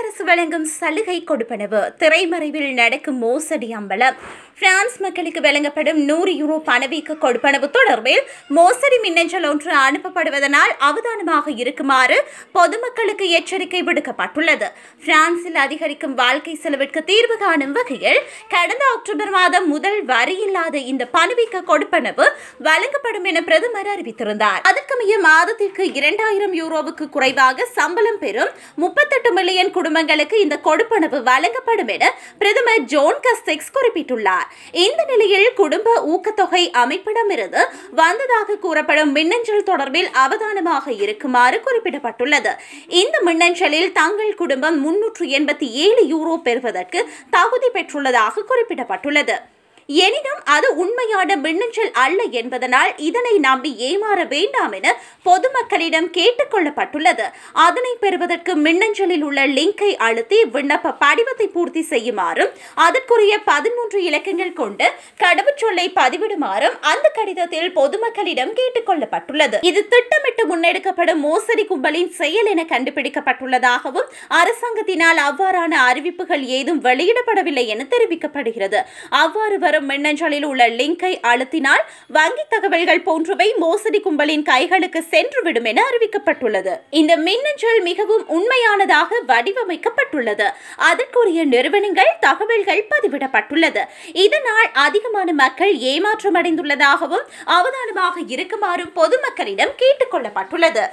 அரசு வழங்கும் சலுகை கொடுப்பனவு திரைமறைவில் நடக்கும் மோசடி அம்பலம் பிரான்ஸ் மக்களுக்கு வழங்கப்படும் நூறு யூரோ பணவீக்க கொடுப்பனவு தொடர்பில் மோசடி மின்னஞ்சல் ஒன்று அனுப்பப்படுவதனால் அவதானமாக இருக்குமாறு பொதுமக்களுக்கு எச்சரிக்கை விடுக்கப்பட்டுள்ளது பிரான்சில் அதிகரிக்கும் வாழ்க்கை செலவிற்கு தீர்வு காணும் வகையில் கடந்த அக்டோபர் மாதம் முதல் வரி இல்லாத இந்த பணவீக்க கொடுப்பனவு வழங்கப்படும் என பிரதமர் அறிவித்திருந்தார் அதற்கமைய மாதத்திற்கு இரண்டாயிரம் யூரோவுக்கு குறைவாக சம்பளம் பெறும் முப்பத்தெட்டு மில்லியன் குடும்பங்களுக்கு இந்த கொடுப்பனவு வழங்கப்படும் என பிரதமர் ஜோன் கஸ்டெக்ஸ் குறிப்பிட்டுள்ளார் இந்த நிலையில் குடும்ப ஊக்கத்தொகை அமைப்பிடமிருந்து வந்ததாக கூறப்படும் மின்னஞ்சல் தொடர்பில் அவதானமாக இருக்குமாறு குறிப்பிடப்பட்டுள்ளது இந்த மின்னஞ்சலில் தங்கள் குடும்பம் முன்னூற்று எண்பத்தி ஏழு யூரோ பெறுவதற்கு தகுதி பெற்றுள்ளதாக குறிப்பிடப்பட்டுள்ளது எனினும் அது உண்மையான மின்னஞ்சல் அல்ல என்பதனால் இதனை நம்பி ஏமாற வேண்டாம் என பொதுமக்களிடம் கேட்டுக்கொள்ளப்பட்டுள்ளது அதனை பெறுவதற்கு மின்னஞ்சலில் உள்ள லிங்கை அழுத்தி விண்ணப்ப படிவத்தை பூர்த்தி செய்யுமாறும் அதற்குரிய பதிமூன்று இலக்கங்கள் கொண்டு கடவுச்சொல்லை பதிவிடுமாறும் அந்த கடிதத்தில் பொதுமக்களிடம் கேட்டுக்கொள்ளப்பட்டுள்ளது இது திட்டமிட்டு முன்னெடுக்கப்படும் மோசடி கும்பலின் செயல் என கண்டுபிடிக்கப்பட்டுள்ளதாகவும் அரசாங்கத்தினால் அவ்வாறான அறிவிப்புகள் ஏதும் வெளியிடப்படவில்லை என தெரிவிக்கப்படுகிறது அவ்வாறு வரும் வரும் மின்னஞ்சலில் உள்ள லிங்கை அழுத்தினால் வங்கி தகவல்கள் போன்றவை மோசடி கும்பலின் கைகளுக்கு சென்றுவிடும் என அறிவிக்கப்பட்டுள்ளது இந்த மின்னஞ்சல் மிகவும் உண்மையானதாக வடிவமைக்கப்பட்டுள்ளது அதற்குரிய நிறுவனங்கள் தகவல்கள் பதிவிடப்பட்டுள்ளது இதனால் அதிகமான மக்கள் ஏமாற்றமடைந்துள்ளதாகவும் அவதானமாக இருக்குமாறும் பொதுமக்களிடம் கேட்டுக்கொள்ளப்பட்டுள்ளது